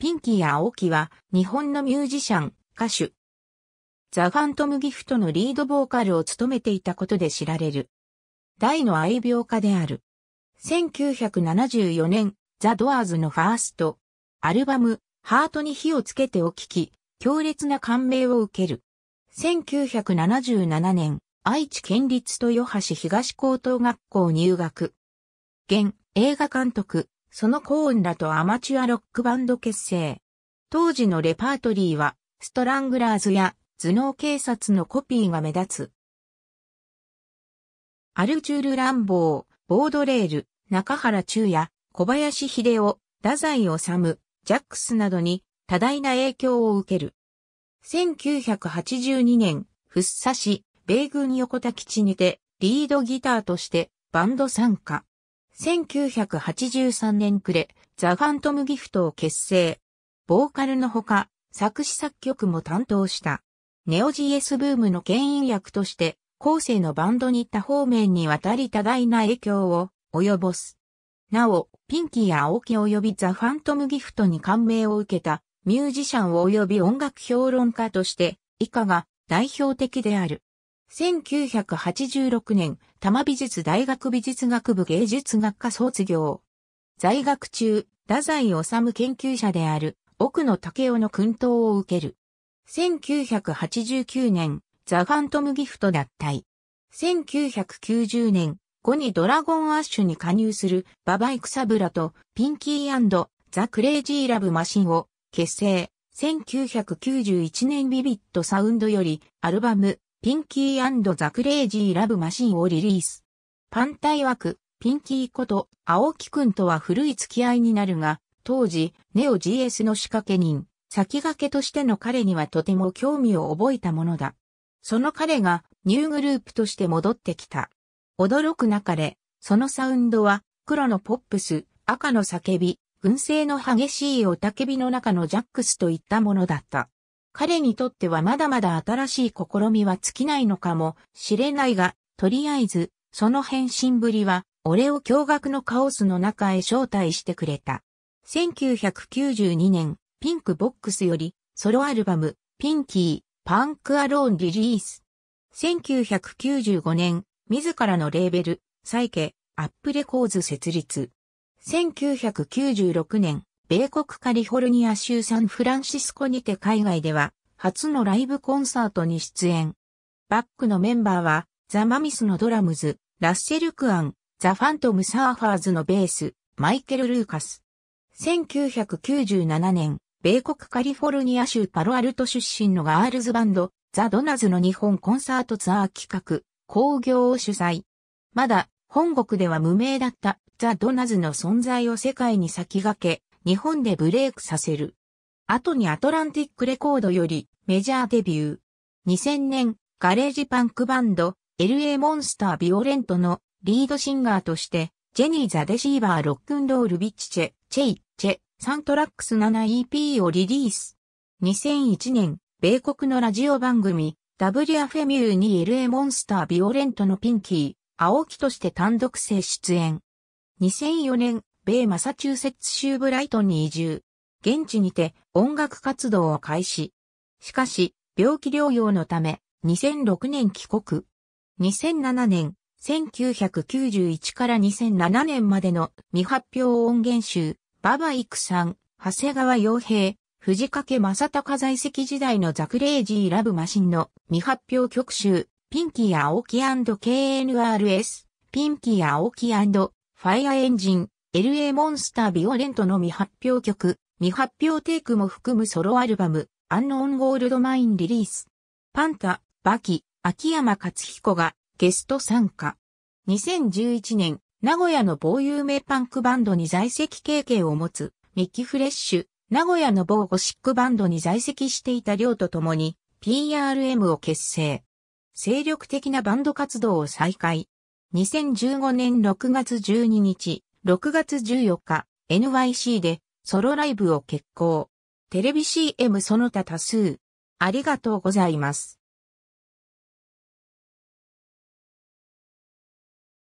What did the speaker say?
ピンキーや青木は日本のミュージシャン、歌手。ザ・ファントム・ギフトのリードボーカルを務めていたことで知られる。大の愛病家である。1974年、ザ・ドアーズのファースト、アルバム、ハートに火をつけてを聴き、強烈な感銘を受ける。1977年、愛知県立豊橋東高等学校入学。現、映画監督、そのコーンらとアマチュアロックバンド結成。当時のレパートリーは、ストラングラーズや頭脳警察のコピーが目立つ。アルジュール・ランボー、ボードレール、中原中也、小林秀夫、太宰治、ジャックスなどに多大な影響を受ける。1982年、福生市、米軍横田基地にて、リードギターとしてバンド参加。1983年暮れ、ザ・ファントムギフトを結成。ボーカルのほか、作詞作曲も担当した。ネオジエス・ブームの牽引役として、後世のバンドに多方面にわたり多大な影響を及ぼす。なお、ピンキーや青木及びザ・ファントムギフトに感銘を受けたミュージシャン及び音楽評論家として以下が代表的である。1986年、多摩美術大学美術学部芸術学科卒業。在学中、太宰治研究者である奥野武雄の訓導を受ける。1989年、ザ・ファントムギフト脱退。1990年、後にドラゴンアッシュに加入するババイクサブラとピンキーザ・クレイジー・ラブ・マシンを結成。1991年ビビットサウンドよりアルバムピンキーザ・クレイジー・ラブ・マシンをリリース。パンタイ枠、ピンキーこと、青木くんとは古い付き合いになるが、当時、ネオ GS の仕掛け人、先駆けとしての彼にはとても興味を覚えたものだ。その彼が、ニューグループとして戻ってきた。驚くなかれ、そのサウンドは、黒のポップス、赤の叫び、群生の激しい雄たけびの中のジャックスといったものだった。彼にとってはまだまだ新しい試みは尽きないのかもしれないが、とりあえず、その変身ぶりは、俺を驚愕のカオスの中へ招待してくれた。1992年、ピンクボックスより、ソロアルバム、ピンキー、パンクアローンリリース。1995年、自らのレーベル、サイケ、アップレコーズ設立。1996年、米国カリフォルニア州サンフランシスコにて海外では、初のライブコンサートに出演。バックのメンバーは、ザ・マミスのドラムズ、ラッセル・クアン、ザ・ファントム・サーファーズのベース、マイケル・ルーカス。1997年、米国カリフォルニア州パロアルト出身のガールズバンド、ザ・ドナズの日本コンサートツアー企画、工業を主催。まだ、本国では無名だったザ・ドナズの存在を世界に先駆け、日本でブレイクさせる。後にアトランティックレコードよりメジャーデビュー。2000年、ガレージパンクバンド、LA モンスタービオレントのリードシンガーとして、ジェニー・ザ・デシーバー・ロックンロール・ビッチ・チェ、チェイ、チェ、サントラックス 7EP をリリース。2001年、米国のラジオ番組、w ミューに LA モンスタービオレントのピンキー、青木として単独制出演。2004年、米マサチューセッツ州ブライトンに移住。現地にて音楽活動を開始。しかし、病気療養のため、2006年帰国。2007年、1991から2007年までの未発表音源集、ババイクさん、長谷川洋平、藤掛正隆在籍時代のザクレイジーラブマシンの未発表曲集、ピンキー青木 &KNRS、ピンキー青木ファイアエンジン、LA モンスタービオレントの未発表曲、未発表テイクも含むソロアルバム、アンノーンゴールドマインリリース。パンタ、バキ、秋山勝彦がゲスト参加。2011年、名古屋の某有名パンクバンドに在籍経験を持つ、ミッキフレッシュ、名古屋の某ゴシックバンドに在籍していた両と共に、PRM を結成。精力的なバンド活動を再開。2015年6月12日、6月14日、NYC でソロライブを決行。テレビ CM その他多数。ありがとうございます。